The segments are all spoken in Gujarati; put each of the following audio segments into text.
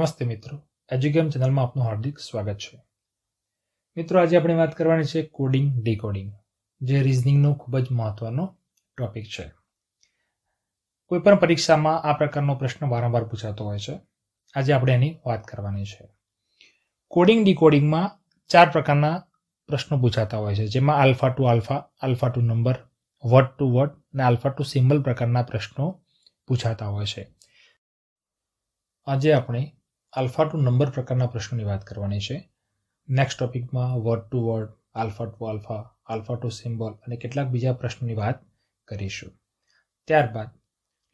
નમસ્તે મિત્રો એજ્યુકેમ ચેનલમાં આપનું હાર્દિક સ્વાગત છે મિત્રો આજે આપણે વાત કરવાની છે કોડિંગ ડીકોડિંગ જે રિઝનિંગનો ખૂબ જ મહત્વનો ટોપિક છે કોઈપણ પરીક્ષામાં આ પ્રકારનો પ્રશ્ન વારંવાર પૂછાતો હોય છે આજે આપણે એની વાત કરવાની છે કોડિંગ ડીકોડિંગમાં ચાર પ્રકારના પ્રશ્નો પૂછાતા હોય છે જેમાં alpha to alpha alpha to number word to word અને આલ્ફા ટુ સિમ્બલ પ્રકારના પ્રશ્નો પૂછાતા હોય છે આજે આપણે આલ્ફા ટુ નંબર પ્રકારના પ્રશ્નોની વાત કરવાની છે નેક્સ્ટ ટોપિકમાં word to word alpha to alpha alpha to symbol અને કેટલાક બીજા પ્રશ્નોની વાત કરીશું ત્યારબાદ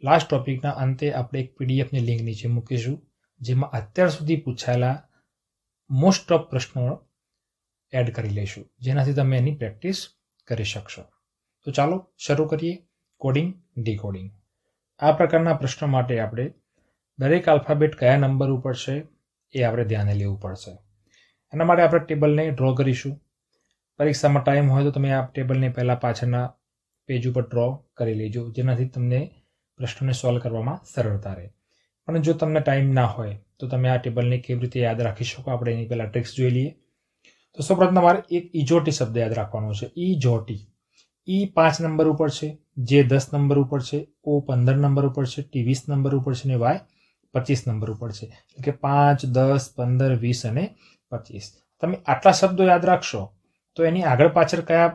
લાસ્ટ ટોપિકના અંતે આપણે એક પીડીએફની લિંક નીચે મૂકીશું જેમાં અત્યાર સુધી પૂછાયેલા મોસ્ટ ઓફ પ્રશ્નો એડ કરી લઈશું જેનાથી તમે એની પ્રેક્ટિસ કરી શકશો તો ચાલો શરૂ કરીએ કોડિંગ ડીકોડિંગ આ પ્રકારના પ્રશ્નો માટે આપણે દરેક આલ્ફાબેટ કયા નંબર ઉપર છે એ આપણે ધ્યાને લેવું પડશે એના માટે આપણે ટેબલને ડ્રો કરીશું પરીક્ષામાં ટાઈમ હોય તો તમે આ ટેબલને પહેલાં પાછળના પેજ ઉપર ડ્રો કરી લેજો જેનાથી તમને પ્રશ્નોને સોલ્વ કરવામાં સરળતા રહે પણ જો તમને ટાઈમ ના હોય તો તમે આ ટેબલને કેવી રીતે યાદ રાખી શકો આપણે એની પહેલાં ટ્રિક્સ જોઈ લઈએ તો સૌપ્રથમ તમારે એક ઇજોટી શબ્દ યાદ રાખવાનો છે ઇજોટી ઈ પાંચ નંબર ઉપર છે જે દસ નંબર ઉપર છે ઓ પંદર નંબર ઉપર છે ટી વીસ નંબર ઉપર છે ને વાય પચીસ નંબર ઉપર છે એટલે કે પાંચ દસ પંદર વીસ અને પચીસ તમે આટલા શબ્દો યાદ રાખશો તો એની આગળ પાછળ કયા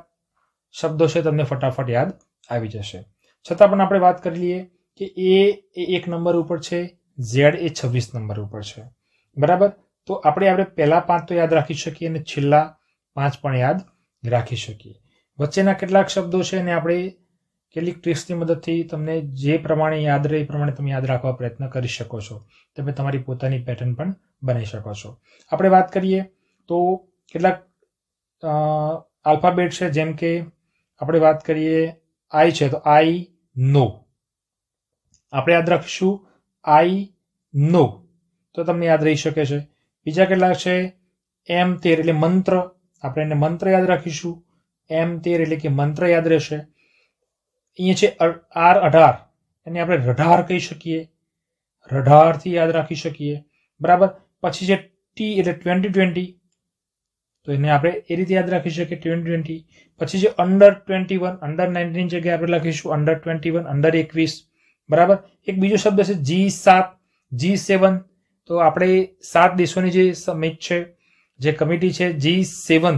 શબ્દો છે તમને ફટાફટ યાદ આવી જશે છતાં પણ આપણે વાત કરી લઈએ કે એ એ એક નંબર ઉપર છે ઝેડ એ છવ્વીસ નંબર ઉપર છે બરાબર તો આપણે આપણે પહેલા પાંચ તો યાદ રાખી શકીએ અને છેલ્લા પાંચ પણ યાદ રાખી શકીએ વચ્ચેના કેટલાક શબ્દો છે એને આપણે કેટલીક ટ્રિક્સની મદદથી તમને જે પ્રમાણે યાદ રહે એ પ્રમાણે તમે યાદ રાખવા પ્રયત્ન કરી શકો છો તમે તમારી પોતાની પેટર્ન પણ બનાવી શકો છો આપણે વાત કરીએ તો કેટલાક આલ્ફાબેટ છે જેમ કે આપણે વાત કરીએ આઈ છે તો આઈ નો આપણે યાદ રાખીશું આઈ નો તો તમને યાદ રહી શકે છે બીજા કેટલાક છે એમ તેર એટલે મંત્ર આપણે એને મંત્ર યાદ રાખીશું એમ તેર એટલે કે મંત્ર યાદ રહેશે અહીંયા છે આર અઢાર એને આપણે રઢાર કહી શકીએ રઢારથી યાદ રાખી શકીએ બરાબર પછી છે ટી એટલે ટ્વેન્ટી ટ્વેન્ટી તો એને આપણે એ રીતે યાદ રાખી શકીએ ટ્વેન્ટી ટ્વેન્ટી પછી છે under twenty one under nineteen જગ્યાએ આપણે લખીશું અંડર ટ્વેન્ટી વન અંડર એકવીસ બરાબર એક બીજો શબ્દ છે જી સાત જી સેવન તો આપણે સાત દેશોની જે સમિટ છે જે કમિટી છે જી સેવન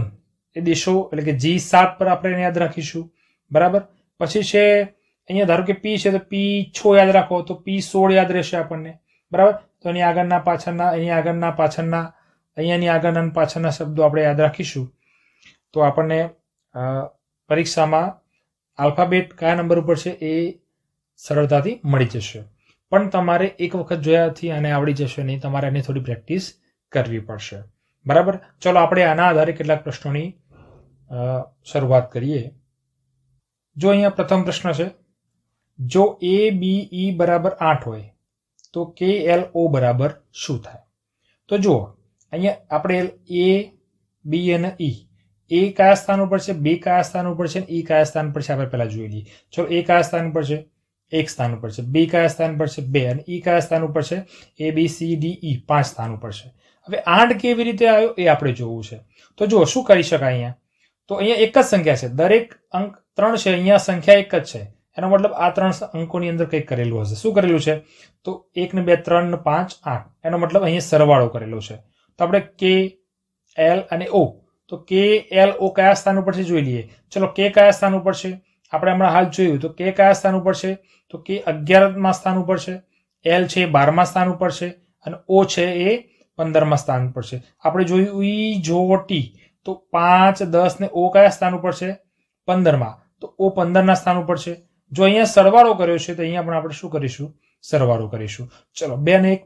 એ દેશો એટલે કે જી સાત પર આપણે એને યાદ રાખીશું બરાબર પછી છે અહીંયા ધારો કે પી છે તો પી છો યાદ રાખો તો પી સોળ યાદ રહેશે આપણને બરાબર તો એની આગળના પાછળના અહીંયા આગળના પાછળના અહીંયાની આગળના પાછળના શબ્દો આપણે યાદ રાખીશું તો આપણને પરીક્ષામાં આલ્ફાબેટ કયા નંબર ઉપર છે એ સરળતાથી મળી જશે પણ તમારે એક વખત જોયાથી આને આવડી જશે નહીં તમારે એની થોડી પ્રેક્ટિસ કરવી પડશે બરાબર ચલો આપણે આના આધારે કેટલાક પ્રશ્નોની શરૂઆત કરીએ જો અહીંયા પ્રથમ પ્રશ્ન છે જો એ બી ઈ બરાબર આઠ હોય તો કે એલ ઓ બરાબર શું થાય તો જુઓ અહીંયા આપણે એ બી અને ઈ e. એ કયા સ્થાન ઉપર છે બે કયા સ્થાન ઉપર છે ઈ e કયા સ્થાન પર છે આપણે પહેલા જોઈ લઈએ ચલો એ કયા સ્થાન ઉપર છે એક સ્થાન ઉપર છે બી કયા સ્થાન પર છે બે અને ઈ કયા સ્થાન ઉપર છે એ બી સી ડી ઈ પાંચ સ્થાન ઉપર છે હવે આઠ કેવી રીતે આવ્યો એ આપણે જોવું છે તો જુઓ શું કરી શકાય અહીંયા તો અહીંયા એક જ સંખ્યા છે દરેક અંક ત્રણ છે અહીંયા સંખ્યા એક જ છે એનો મતલબ આ ત્રણ અંકોની અંદર કંઈક કરેલું હશે શું કરેલું છે તો એક ને બે ત્રણ ને પાંચ આઠ એનો મતલબ અહીંયા સરવાળો કરેલો છે તો આપણે કે એલ અને ઓ તો કે એલ ઓ કયા સ્થાન ઉપર છે જોઈ લઈએ ચલો કે કયા સ્થાન ઉપર છે આપણે હમણાં હાલ જોયું તો કે કયા સ્થાન ઉપર છે તો કે અગિયારમાં સ્થાન ઉપર છે એલ છે બારમા સ્થાન ઉપર છે અને ઓ છે એ પંદરમા સ્થાન પર છે આપણે જોયું ઈ જોટી તો પાંચ દસ ને ઓ કયા સ્થાન ઉપર છે પંદરમાં તો ઓ પંદરના સ્થાન ઉપર છે જો અહીંયા સરવાળો કર્યો છે તો અહીંયા પણ આપણે શું કરીશું સરવાળો કરીશું ચલો બે ને એક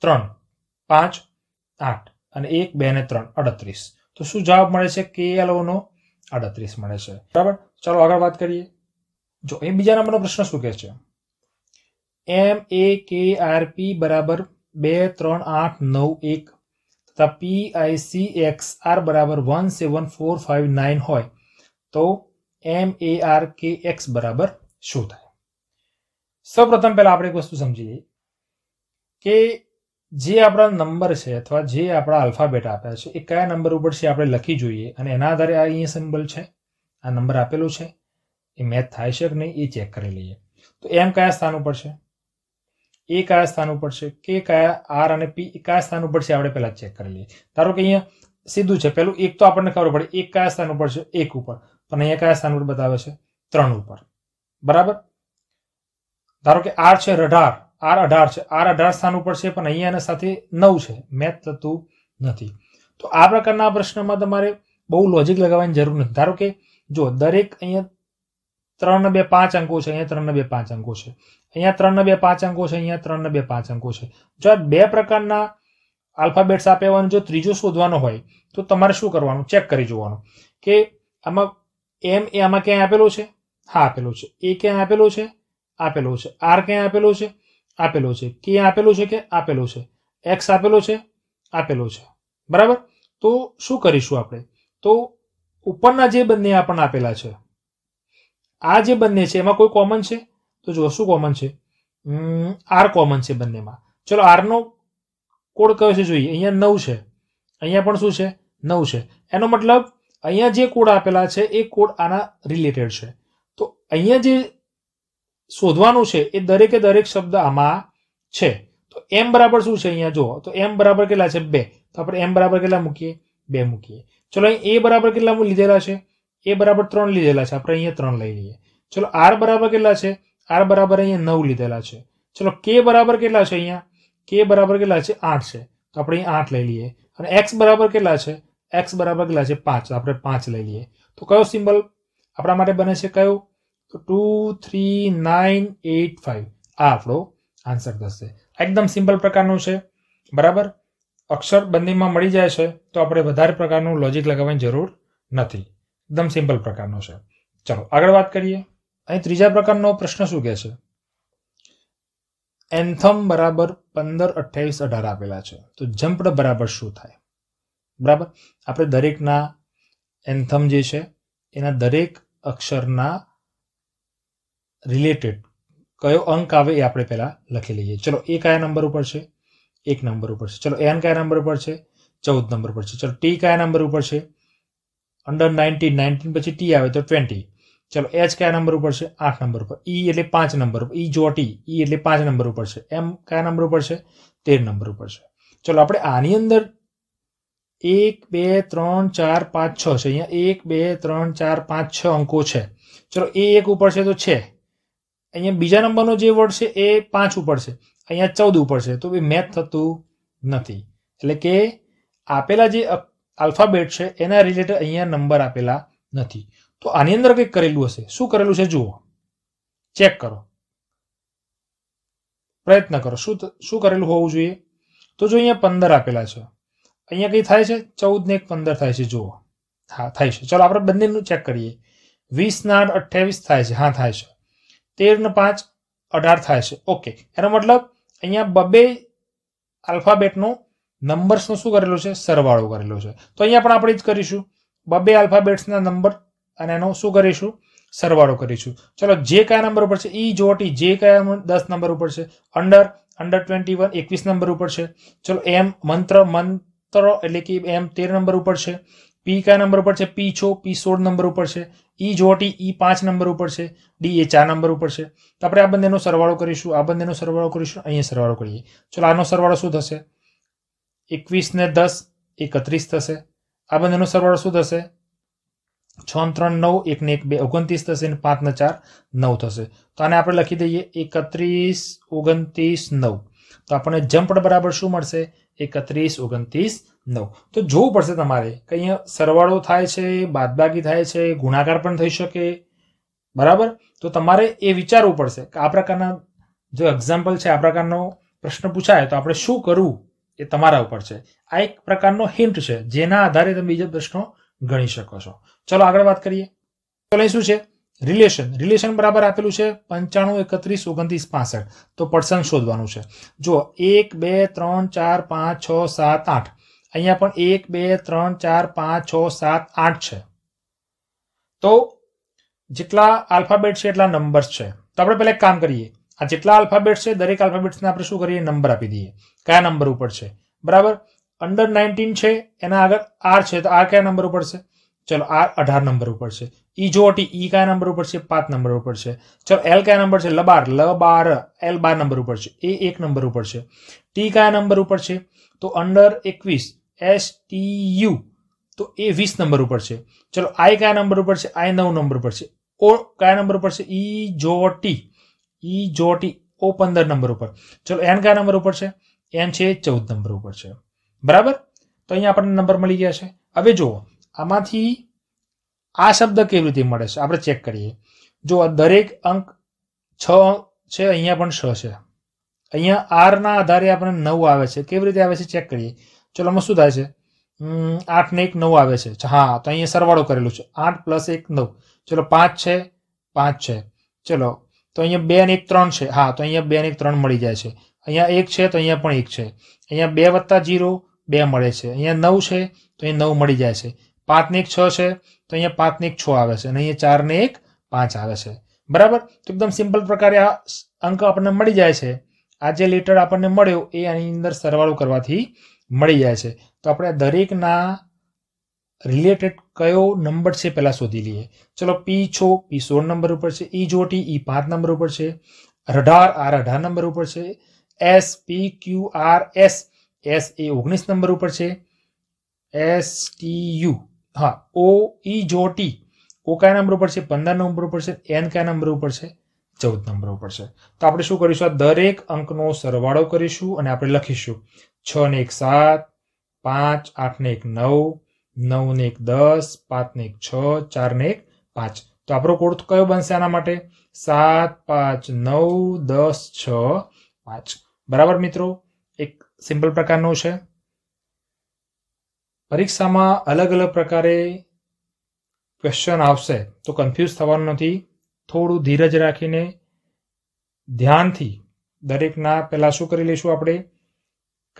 ત્રણ પાંચ આઠ અને એક બે ને ત્રણ અડત્રીસ તો શું જવાબ મળે છે કે નો અડત્રીસ મળે છે બરાબર ચાલો આગળ વાત કરીએ જો એ બીજા નંબરનો પ્રશ્ન શું કહે છે એમ એ કે આર પી બરાબર બે ત્રણ આઠ નવ એક તથા પીઆઈસી એક્સ આર બરાબર one seven four five nine હોય તો એમ એ આર કે એક્સ બરાબર શું થાય સૌપ્રથમ પહેલા આપણે એક વસ્તુ સમજી લઈએ કે જે આપણા નંબર છે અથવા જે આપણા આલ્ફાબેટ આપ્યા છે એ કયા નંબર ઉપર છે આપણે લખી જોઈએ અને એના આધારે આ અહીંયા સિમ્બલ છે આ નંબર આપેલો છે એ મેચ થાય છે કે નહીં એ ચેક કરી લઈએ તો એમ કયા સ્થાન ઉપર છે એ કયા સ્થાન ઉપર છે કે કયા આર અને પી કયા સ્થાન ઉપર છે આપણે પહેલાં ચેક કરી લઈએ ધારો કે અહીંયા સીધું છે પેલું એક તો આપણને ખબર પડે એક કયા સ્થાન ઉપર છે એક ઉપર પણ અહીંયા કયા સ્થાન ઉપર બતાવે છે ત્રણ ઉપર બરાબર ધારો કે આર છે અઢાર આર અઢાર છે આર અઢાર સ્થાન ઉપર છે પણ અહીંયા એના સાથે નવ છે મેચ થતું નથી તો આ પ્રકારના પ્રશ્નમાં તમારે બહુ લોજિક લગાવવાની જરૂર નથી ધારો કે જો દરેક અહીંયા ત્રણ બે પાંચ અંકો છે અહીંયા ત્રણ બે પાંચ અંકો છે અહીંયા ત્રણ બે પાંચ અંકો છે અહીંયા ત્રણ બે પાંચ અંકો છે જો આ બે પ્રકારના આલ્ફાબેટ્સ આપ્યા હોય જો ત્રીજો શોધવાનો હોય તો તમારે શું કરવાનું ચેક કરી જોવાનું કે આમાં એમ એ આમાં ક્યાંય આપેલું છે હા આપેલો છે એ ક્યાંય આપેલું છે આપેલો છે આર ક્યાંય આપેલો છે આપેલો છે કે આપેલું છે કે આપેલું છે એક્સ આપેલો છે આપેલો છે બરાબર તો શું કરીશું આપણે તો ઉપરના જે બંને આપણને આપેલા છે આ જે બંને છે એમાં કોઈ કોમન છે તો જુઓ શું કોમન છે આર કોમન છે બંનેમાં ચલો આરનો કોડ કયો છે જોઈએ અહીંયા નવ છે અહીંયા પણ શું છે નવ છે એનો મતલબ અહીંયા જે કોડ આપેલા છે એ કોડ આના રિલેટેડ છે તો અહીંયા જે શોધવાનું છે એ દરેકે દરેક શબ્દ આમાં છે તો એમ બરાબર શું છે અહીંયા જુઓ તો એમ બરાબર કેટલા છે બે તો આપણે એમ બરાબર કેટલા મૂકીએ બે મૂકીએ ચલો અહીં એ બરાબર કેટલા લીધેલા છે એ બરાબર ત્રણ લીધેલા છે આપણે અહીંયા ત્રણ લઈ લઈએ ચલો આર બરાબર કેટલા છે આર બરાબર અહીંયા નવ લીધેલા છે ચલો કે બરાબર કેટલા છે અહીંયા કે બરાબર કેટલા છે આઠ છે તો આપણે અહીં આઠ લઈ લઈએ અને એક્સ બરાબર કેટલા છે એક્સ બરાબર કેટલા છે પાંચ આપણે પાંચ લઈ લઈએ તો કયો સિમ્બલ આપણા માટે બને છે કયો તો two three nine eight five આ આપણો આન્સર થશે એકદમ સિમ્પલ પ્રકારનું છે બરાબર અક્ષર બંદીમાં મળી જાય છે તો આપણે વધારે પ્રકારનું લોજિક લગાવવાની જરૂર નથી એકદમ સિમ્પલ પ્રકારનો છે ચલો આગળ વાત કરીએ અહીં ત્રીજા પ્રકારનો પ્રશ્ન શું કહે છે એન્થમ બરાબર પંદર અઠ્યાવીસ અઢાર આપેલા છે તો જમ્પડ બરાબર શું થાય બરાબર આપણે દરેકના એન્થમ જે છે એના દરેક અક્ષરના રિલેટેડ કયો અંક આવે એ આપણે પહેલાં લખી લઈએ ચલો એ કયા નંબર ઉપર છે એક નંબર ઉપર છે ચલો એન કયા નંબર ઉપર છે ચૌદ નંબર પર છે ચલો ટી કયા નંબર ઉપર છે અંડર નાઇન્ટીન નાઇન્ટીન પછી ટી આવે તો ટ્વેન્ટી ચલો એચ કયા નંબર ઉપર છે આઠ નંબર ઉપર ઈ e એટલે પાંચ નંબર ઉપર ઈ e જોટી ઈ e એટલે પાંચ નંબર ઉપર છે એમ કયા નંબર ઉપર છે તેર નંબર ઉપર છે ચલો આપણે આની અંદર એક બે ત્રણ ચાર પાંચ છ છે અહીંયા એક બે ત્રણ ચાર પાંચ છ અંકો છે ચલો એ એક ઉપર છે તો છે અહીંયા બીજા નંબરનો જે વર્ડ છે એ પાંચ ઉપર છે અહીંયા ચૌદ ઉપર છે તો એ મેચ થતું નથી એટલે કે આપેલા જે આલ્ફાબેટ છે એના રિલેટેડ અહીંયા નંબર આપેલા નથી તો આની અંદર કંઈક કરેલું હશે શું કરેલું છે જુઓ ચેક કરો પ્રયત્ન કરો શું શું કરેલું હોવું જોઈએ તો જો અહીંયા પંદર આપેલા છે અહીંયા કંઈ થાય છે ચૌદ ને એક પંદર થાય છે જુઓ હા થાય છે ચલો આપણે બંનેનું ચેક કરીએ વીસ ના અઠ્યાવીસ થાય છે હા થાય છે તેર ને પાંચ અઢાર થાય છે ઓકે એનો મતલબ અહીંયા બબે આલ્ફાબેટનો નંબર્સનો શું કરેલો છે સરવાળો કરેલો છે તો અહીંયા પણ આપણે જ કરીશું બબે આલ્ફાબેટ્સના નંબર અને એનો શું કરીશું સરવાળો કરીશું ચલો જે કયા નંબર ઉપર છે ઈ જોટી જે કયા દસ નંબર ઉપર છે અંડર અંડર ટ્વેન્ટી વન એકવીસ નંબર ઉપર છે ચલો એમ મંત્ર મંત્ર એટલે કે એમ તેર નંબર ઉપર છે પી કયા નંબર ઉપર છે પી છો પી સોળ નંબર ઉપર છે ઈ e જોટી ઈ e પાંચ નંબર ઉપર છે ડી એ ચાર નંબર ઉપર છે તો આપણે આ બંનેનો સરવાળો કરીશું આ બંનેનો સરવાળો કરીશું અહીંયા સરવાળો કરીએ ચલો આનો સરવાળો શું થશે એકવીસ ને દસ એકત્રીસ થશે આ બંનેનો સરવાળો શું થશે છ ત્રણ નવ એક ને એક બે ઓગણત્રીસ થશે ને પાંચ પાંચને ચાર નવ થશે તો આને આપણે લખી દઈએ એકત્રીસ ઓગણત્રીસ નવ તો આપણને જમ્પ બરાબર શું મળશે એકત્રીસ ઓગણત્રીસ નવ તો જોવું પડશે તમારે કે અહીંયા સરવાળો થાય છે બાદબાકી થાય છે ગુણાકાર પણ થઈ શકે બરાબર તો તમારે એ વિચારવું પડશે કે આ પ્રકારના જો એક્ઝામ્પલ છે આ પ્રકારનો પ્રશ્ન પૂછાય તો આપણે શું કરવું એ તમારા ઉપર છે આ એક પ્રકારનો હિન્ટ છે જેના આધારે તમે બીજા પ્રશ્નો ગણી શકો છો ચલો આગળ વાત કરીએ તો અહીં શું છે રિલેશન રિલેશન બરાબર આપેલું છે પંચાણું એકત્રીસ ઓગણત્રીસ પાસઠ તો પર્સન શોધવાનું છે જો એક બે ત્રણ ચાર પાંચ છ સાત આઠ અહીંયા પણ એક બે ત્રણ ચાર પાંચ છ સાત આઠ છે તો જેટલા આલ્ફાબેટ છે એટલા નંબર્સ છે તો આપણે પહેલાં એક કામ કરીએ આ જેટલા આલ્ફાબેટ છે દરેક આલ્ફાબેટ્સને આપણે શું કરીએ નંબર આપી દઈએ કયા નંબર ઉપર છે બરાબર અંડર નાઇન્ટીન છે એના આગળ આર છે તો આર કયા નંબર ઉપર છે ચલો આ અઢાર નંબર ઉપર છે ઈ જોટી ઈ કયા નંબર ઉપર છે પાંચ નંબર ઉપર છે ચલો એલ કયા નંબર છે લબાર લ બાર એલ બાર નંબર ઉપર છે એ એક નંબર ઉપર છે ટી કયા નંબર ઉપર છે તો અંડર એકવીસ એસ ટી યુ તો એ વીસ નંબર ઉપર છે ચલો આઈ કયા નંબર ઉપર છે આઈ નવ નંબર ઉપર છે ઓ કયા નંબર ઉપર છે ઈ જો ઈ જોટી ઓ પંદર નંબર ઉપર ચલો એન કયા નંબર ઉપર છે એન છે ચૌદ નંબર ઉપર છે બરાબર તો અહીંયા આપણને નંબર મળી ગયા છે હવે જુઓ આમાંથી આ શબ્દ કેવી રીતે મળે છે આપણે ચેક કરીએ જો દરેક અંક છ છે અહીંયા પણ છ છે અહીંયા આરના આધારે આપણે નવ આવે છે કેવી રીતે આવે છે ચેક કરીએ ચલો આમાં શું થાય છે આઠ ને એક નવ આવે છે હા તો અહીંયા સરવાળો કરેલો છે આઠ પ્લસ એક નવ ચલો પાંચ છે પાંચ છે ચલો તો અહીંયા બે ને એક ત્રણ છે હા તો અહીંયા બે ને એક ત્રણ મળી જાય છે અહીંયા એક છે તો અહીંયા પણ એક છે અહીંયા બે વત્તા જીરો બે મળે છે અહીંયા નવ છે તો અહીંયા નવ મળી જાય છે પાંચને એક છ છે તો અહીંયા પાંચને એક છ આવે છે અને અહીંયા ચારને એક પાંચ આવે છે બરાબર તો એકદમ સિમ્પલ પ્રકારે આ અંક આપણને મળી જાય છે આ જે લેટર આપણને મળ્યો એ આની અંદર સરવાળો કરવાથી મળી જાય છે તો આપણે દરેકના રિલેટેડ કયો નંબર છે પહેલાં શોધી લઈએ ચલો પી છો પી સોળ નંબર ઉપર છે ઈ જોટી ઈ પાંચ નંબર ઉપર છે અઢાર આર અઢાર નંબર ઉપર છે S P Q R S S A ઓગણીસ નંબર ઉપર છે એસ ટી યુ હા ઓ ઈ જો ટી ઓ કયા નંબર ઉપર છે પંદર નંબર ઉપર છે એન કયા નંબર ઉપર છે ચૌદ નંબર ઉપર છે તો આપણે શું કરીશું આ દરેક અંકનો સરવાળો કરીશું અને આપણે લખીશું છ ને એક સાત પાંચ આઠ ને એક નવ નવ ને એક દસ પાંચ ને એક છ ચાર ને એક પાંચ તો આપણો કોડ કયો બનશે આના માટે સાત પાંચ નવ દસ છ પાંચ બરાબર મિત્રો એક સિમ્પલ પ્રકારનો છે પરીક્ષામાં અલગ અલગ પ્રકારે ક્વેશ્ચન આવશે તો કન્ફ્યુઝ થવાનું નથી થોડું ધીરજ રાખીને ધ્યાનથી દરેકના પહેલાં શું કરી લઈશું આપણે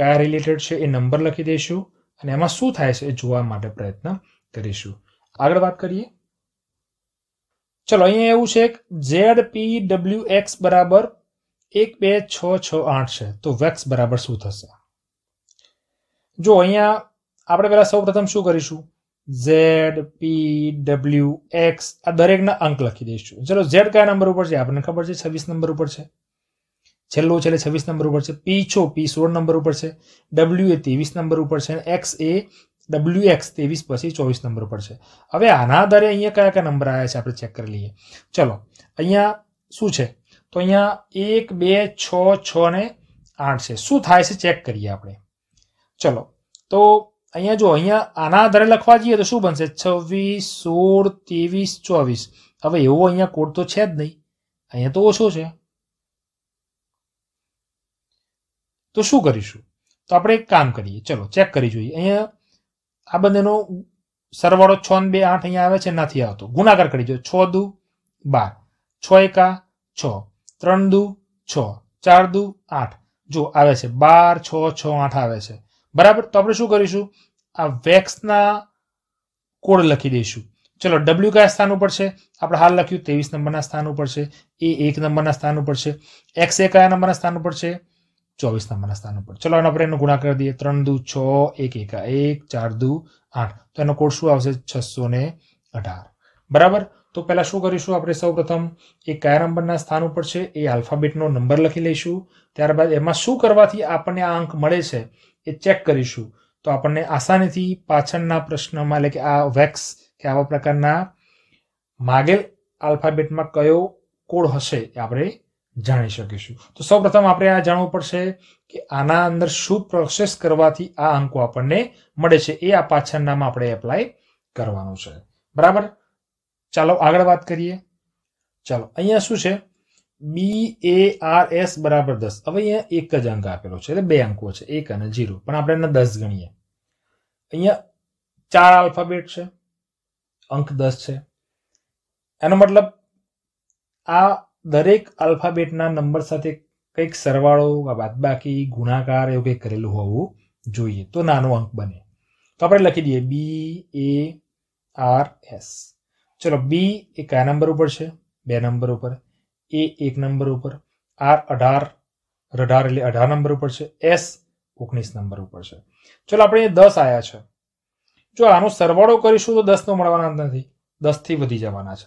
કયા રિલેટેડ છે એ નંબર લખી દઈશું અને એમાં શું થાય છે એ જોવા માટે પ્રયત્ન કરીશું આગળ વાત કરીએ ચલો અહીંયા એવું છે ઝેડ પી ડબલ્યુ એક્સ બરાબર એક બે છ છ આઠ છે તો વેક્સ બરાબર શું થશે જો અહીંયા આપણે પહેલાં સૌપ્રથમ શું કરીશું ઝેડ પી ડબલ્યુ એક્સ આ દરેકના અંક લખી દઈશું ચલો ઝેડ કયા નંબર ઉપર છે આપણને ખબર છે છવ્વીસ નંબર ઉપર છે છેલ્લો છેલ્લે છવ્વીસ નંબર ઉપર છે પી છો પી સોળ નંબર ઉપર છે ડબલ્યુ એ ત્રેવીસ નંબર ઉપર છે એક્સ એ ડબલ્યુ એક્સ ત્રેવીસ પછી ચોવીસ નંબર ઉપર છે હવે આના આધારે અહીંયા કયા કયા નંબર આવ્યા છે આપણે ચેક કરી લઈએ ચલો અહીંયા શું છે તો અહીંયા એક બે છ છ ને આઠ છે શું થાય છે ચેક કરીએ આપણે ચલો તો અહીંયા જો અહીંયા આના આધારે લખવા જઈએ તો શું બનશે છવ્વીસ સોળ ત્રેવીસ ચોવીસ હવે એવો અહીંયા કોડ તો છે જ નહીં અહીંયા તો ઓછો છે તો શું કરીશું તો આપણે એક કામ કરીએ ચલો ચેક કરી જોઈએ અહીંયા આ બંનેનો સરવાળો છ બે આઠ અહીંયા આવે છે નથી આવતો ગુણાકાર કરી જોઈએ છ દુ બાર છ એકા છ ત્રણ દુ છ ચાર દુ આઠ જો આવે છે બાર છ છ આઠ આવે છે બરાબર તો આપણે શું કરીશું આ વેક્સના કોડ લખી દઈશું ચલો ડબલ્યુ કયા સ્થાન ઉપર છે આપણે હાલ લખ્યું ત્રેવીસ નંબરના સ્થાન ઉપર છે એ એક નંબરના સ્થાન ઉપર છે એક્સ એ કયા નંબરના સ્થાન ઉપર છે ચોવીસ નંબરના સ્થાન ઉપર ચલો એનો આપણે એનો ગુણાકાર દઈએ ત્રણ દુ છ એક એકા એક ચાર દુ આઠ તો એનો કોડ શું આવશે છસો ને અઢાર બરાબર તો પહેલાં શું કરીશું આપણે સૌ પ્રથમ એ કયા નંબરના સ્થાન ઉપર છે એ આલ્ફાબેટનો નંબર લખી લઈશું ત્યારબાદ એમાં શું કરવાથી આપણને આ અંક મળે છે એ ચેક કરીશું તો આપણને આસાનીથી પાછળના પ્રશ્નમાં એટલે કે આ વેક્સ કે આવા પ્રકારના માગેલ આલ્ફાબેટમાં કયો કોડ હશે એ આપણે જાણી શકીશું તો સૌપ્રથમ આપણે આ જાણવું પડશે કે આના અંદર શું પ્રોસેસ કરવાથી આ અંકો આપણને મળે છે એ આ પાછળનામાં આપણે એપ્લાય કરવાનું છે બરાબર ચાલો આગળ વાત કરીએ ચાલો અહીંયા શું છે બી એ આર એસ બરાબર દસ હવે અહીંયા એક જ અંક આપેલો છે એટલે બે અંકો છે એક અને જીરો પણ આપણે એને દસ ગણીએ અહીંયા ચાર આલ્ફાબેટ છે અંક દસ છે એનો મતલબ આ દરેક આલ્ફાબેટના નંબર સાથે કંઈક સરવાળો બાદબાકી ગુણાકાર એવું કંઈક કરેલું હોવું જોઈએ તો નાનો અંક બને તો આપણે લખી દઈએ બી એ આર એસ ચલો બી એ કયા નંબર ઉપર છે બે નંબર ઉપર એ એક નંબર ઉપર આર અઢાર અઢાર એટલે અઢાર નંબર ઉપર છે એસ ઓગણીસ નંબર ઉપર છે ચલો આપણે દસ આવ્યા છે જો આનો સરવાળો કરીશું તો દસ તો મળવાના નથી દસ થી વધી જવાના છે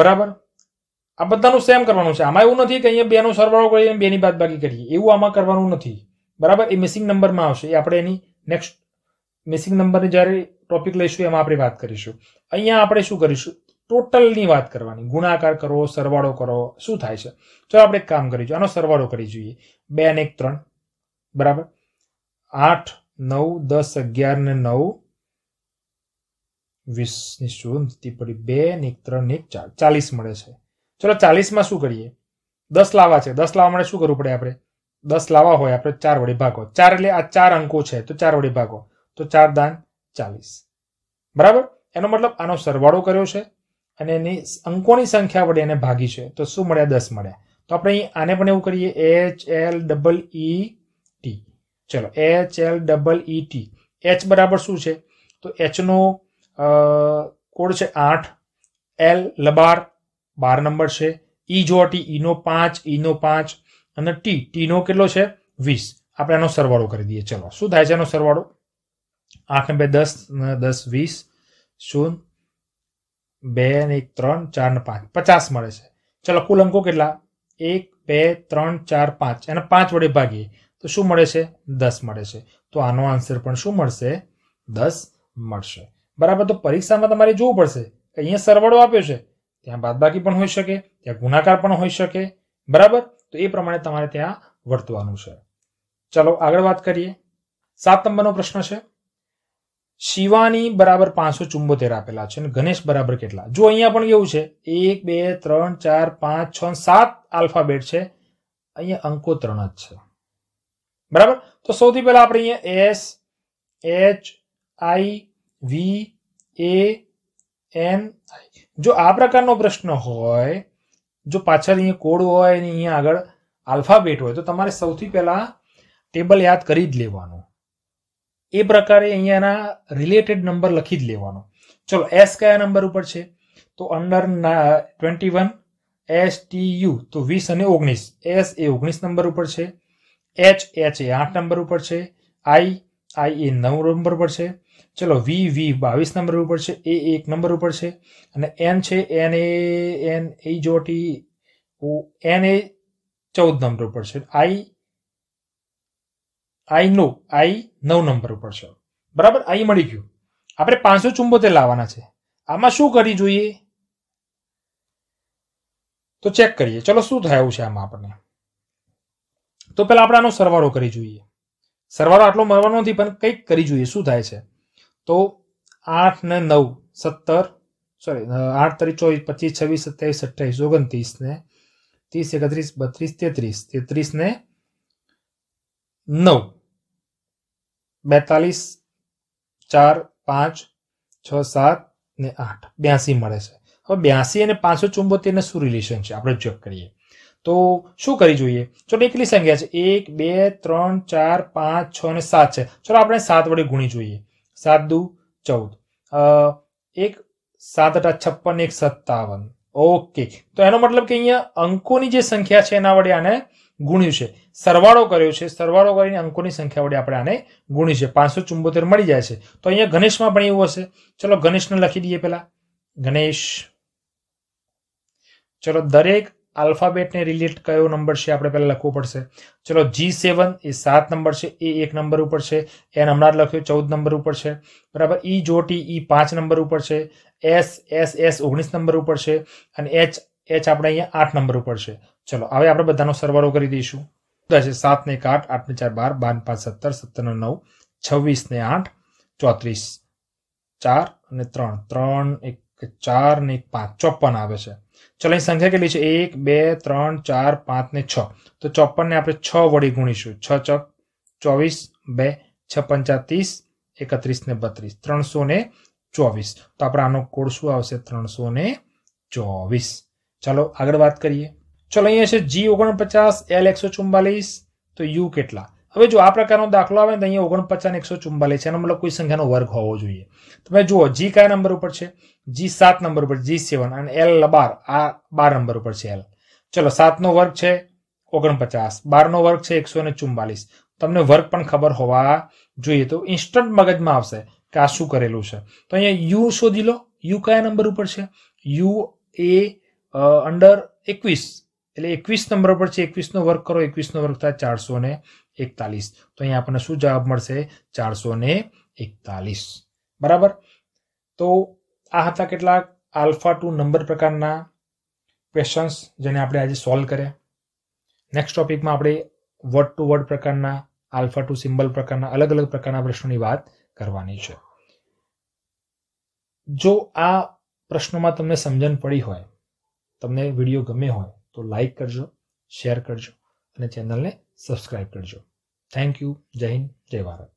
બરાબર આ બધાનું સેમ કરવાનું છે આમાં એવું નથી કે અહીંયા બેનો સરવાળો કરીએ અને બેની બાદબાકી કરીએ એવું આમાં કરવાનું નથી બરાબર એ મિસિંગ નંબરમાં આવશે એ આપણે એની નેક્સ્ટ મિસિંગ નંબરની જ્યારે ટોપિક લઈશું એમાં આપણે વાત કરીશું અહીંયા આપણે શું કરીશું ટોટલની વાત કરવાની ગુણાકાર કરો સરવાળો કરો શું થાય છે ચાલો આપણે એક કામ કરીશું આનો સરવાળો કરી જોઈએ બે અને એક ત્રણ બરાબર આઠ નવ દસ અગિયાર ને નવ વીસની શૂન્ય પડી બે ને એક ત્રણ એક ચાર ચાલીસ મળે છે ચલો ચાલીસમાં શું કરીએ દસ લાવા છે દસ લાવા માટે શું કરવું પડે આપણે દસ લાવા હોય આપણે ચાર વડે ભાગો ચાર એટલે આ ચાર અંકો છે તો ચાર વડે ભાગો તો ચાર દાન ચાલીસ બરાબર એનો મતલબ આનો સરવાળો કર્યો છે અને એની અંકોની સંખ્યા વડે એને ભાગી છે તો શું મળ્યા દસ મળ્યા તો આપણે અહીં આને પણ એવું કરીએ H L double E T ચલો H L double E T H બરાબર શું છે તો એચનો કોડ છે આઠ એલ લબાર બાર નંબર છે ઈ e જો ટી ઈનો e પાંચ ઈનો e પાંચ અને ટી ટીનો કેટલો છે વીસ આપણે આનો સરવાળો કરી દઈએ ચલો શું થાય છે એનો સરવાળો આઠ ને બે દસ દસ વીસ શૂન્ય બે ને એક ત્રણ ચાર ને પાંચ પચાસ મળે છે ચલો કુલ અંકો કેટલા એક બે ત્રણ ચાર પાંચ અને પાંચ વડે ભાગીએ તો શું મળે છે દસ મળે છે તો આનો આન્સર પણ શું મળશે દસ મળશે બરાબર તો પરીક્ષામાં તમારે જોવું પડશે અહીંયા સરવાળો આપ્યો છે ત્યાં બાદબાકી પણ હોઈ શકે ત્યાં ગુણાકાર પણ હોઈ શકે બરાબર તો એ પ્રમાણે તમારે ત્યાં વર્તવાનું છે ચલો આગળ વાત કરીએ સાત નંબરનો પ્રશ્ન છે શિવાની બરાબર પાંચસો ચુંબોતેર આપેલા છે અને ગણેશ બરાબર કેટલા જો અહીંયા પણ કેવું છે એક બે ત્રણ ચાર પાંચ છ સાત આલ્ફાબેટ છે અહીંયા અંકો ત્રણ જ છે બરાબર તો સૌથી પહેલા આપણે અહીંયા S H I V A N I જો આ પ્રકારનો પ્રશ્ન હોય જો પાછળ અહીંયા કોડ હોય અને અહીંયા આગળ આલ્ફાબેટ હોય તો તમારે સૌથી પહેલા ટેબલ યાદ કરી જ લેવાનું એ પ્રકારે અહીંયાના રિલેટેડ નંબર લખી જ લેવાનો ચલો એસ કયા નંબર ઉપર છે તો under twenty one S T U તો વીસ અને ઓગણીસ એસ એ ઓગણીસ નંબર ઉપર છે એચ એચ એ આઠ નંબર ઉપર છે આઈ આઈ એ નવ નંબર ઉપર છે ચલો વી વી બાવીસ નંબર ઉપર છે એ એક નંબર ઉપર છે અને એન છે એન એ એન એ જોટી એન એ ચૌદ નંબર ઉપર છે આઈ આઈ નો આઈ નવ નંબર ઉપર છે બરાબર આઈ મળી ગયું આપણે પાંચસો ચુંબોતેર લાવવાના છે આમાં શું કરી જોઈએ તો ચેક કરીએ ચલો શું થયું છે આમાં આપણને તો પેલા આપણે આનો સરવાળો કરી જોઈએ સરવાળો આટલો મળવાનો નથી પણ કંઈક કરી જોઈએ શું થાય છે તો આઠ ને નવ સત્તર સોરી આઠ તરી ચોવીસ પચીસ છવ્વીસ સત્યાવીસ અઠ્યાવીસ ઓગણત્રીસ ને ત્રીસ એકત્રીસ બત્રીસ તેત્રીસ તેત્રીસ ને નવ બેતાલીસ ચાર પાંચ છ સાત ને આઠ બ્યાસી મળે છે હવે બ્યાસી અને પાંચસો ચુંબોતેરને શું રિલેશન છે આપણે ચેક કરીએ તો શું કરી જોઈએ ચલો એકલી સંખ્યા છે એક બે ત્રણ ચાર પાંચ છ અને સાત છે ચલો આપણે સાત વડે ગુણી જોઈએ સાત દુ ચૌદ એક સાત અઠા છપ્પન એક સત્તાવન ઓકે તો એનો મતલબ કે અહીંયા અંકોની જે સંખ્યા છે એના વડે આને ગુણ્યું છે સરવાળો કર્યો છે સરવાળો કરીને અંકોની સંખ્યા વડે આપણે આને ગુણી છે પાંચસો ચુંબોતેર મળી જાય છે તો અહીંયા ગણેશમાં પણ એવું હશે ચલો ગણેશને લખી દઈએ પહેલા ગણેશ ચલો દરેક આલ્ફાબેટને રિલેટ કયો નંબર છે આપણે પહેલાં લખવો પડશે ચલો જી સેવન એ સાત નંબર છે એ એક નંબર ઉપર છે એન હમણાં જ લખ્યો ચૌદ નંબર ઉપર છે બરાબર ઈ જોટી ઈ પાંચ નંબર ઉપર છે એસ એસ એસ ઓગણીસ નંબર ઉપર છે અને એચ એચ આપણે અહીંયા આઠ નંબર ઉપર છે ચલો હવે આપણે બધાનો સરવાળો કરી દઈશું છે સાત ને એક આઠ આઠ ને ચાર બાર બાર પાંચ સત્તર સત્તર ને નવ છવ્વીસ ને આઠ ચોત્રીસ ચાર અને ત્રણ ત્રણ એક ચાર ને એક પાંચ ચોપન આવે છે ચલો અહીં સંખ્યા કેટલી છે એક બે ત્રણ ચાર પાંચ ને છ તો ચોપનને આપણે છ વડે ગુણીશું છ ચોક ચોવીસ બે છ પંચા ત્રીસ એકત્રીસ ને બત્રીસ ત્રણસો ને ચોવીસ તો આપણે આનો કોડ શું આવશે ત્રણસો ને ચોવીસ ચાલો આગળ વાત કરીએ ચાલો અહીંયા છે જી ઓગણપચાસ એલ એકસો ચુમ્બાલીસ તો યુ કેટલા હવે જો આ પ્રકારનો દાખલો આવે તો અહીંયા ઓગણપચાસ એકસો ચુમ્બાલીસ એનો મતલબ કોઈ સંખ્યાનો વર્ગ હોવો જોઈએ તમે જુઓ જી કયા નંબર ઉપર છે જી સાત નંબર ઉપર જી સેવન અને એલ બાર આ બાર નંબર ઉપર છે એલ ચલો સાતનો વર્ગ છે ઓગણપચાસ બારનો વર્ગ છે એકસો ને ચુમ્બાલીસ તમને વર્ગ પણ ખબર હોવા જોઈએ તો ઇન્સ્ટન્ટ મગજમાં આવશે કે આ શું કરેલું છે તો અહીંયા યુ શોધી લો યુ કયા નંબર ઉપર છે યુ એ અંડર એકવીસ એટલે એકવીસ નંબર પર છે એકવીસનો વર્ક કરો એકવીસનો વર્ક થાય ચારસો ને એકતાલીસ તો અહીંયા આપણને શું જવાબ મળશે ચારસો ને એકતાલીસ બરાબર તો આ હતા કેટલાક આલ્ફા ટુ નંબર પ્રકારના ક્વેશ્ચન્સ જેને આપણે આજે સોલ્વ કર્યા નેક્સ્ટ ટોપિકમાં આપણે વર્ડ ટુ વર્ડ પ્રકારના આલ્ફા ટુ સિમ્બલ પ્રકારના અલગ અલગ પ્રકારના પ્રશ્નોની વાત કરવાની છે જો આ પ્રશ્નોમાં તમને સમજણ પડી હોય તમને વિડીયો ગમે હોય તો લાઇક કરજો શેર કરજો અને ચેનલને સબસ્ક્રાઈબ કરજો થેન્ક યુ જય હિન્દ જય ભારત